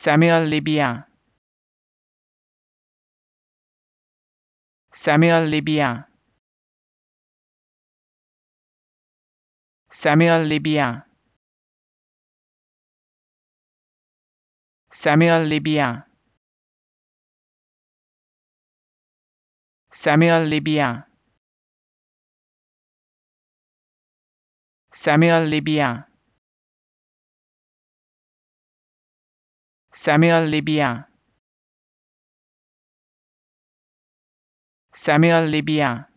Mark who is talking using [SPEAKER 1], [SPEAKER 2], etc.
[SPEAKER 1] Samuel Libien Samuel Libien Samuel Libien Samuel Libien Samuel Libien Samuel Libien Samuel Libien Samuel Libien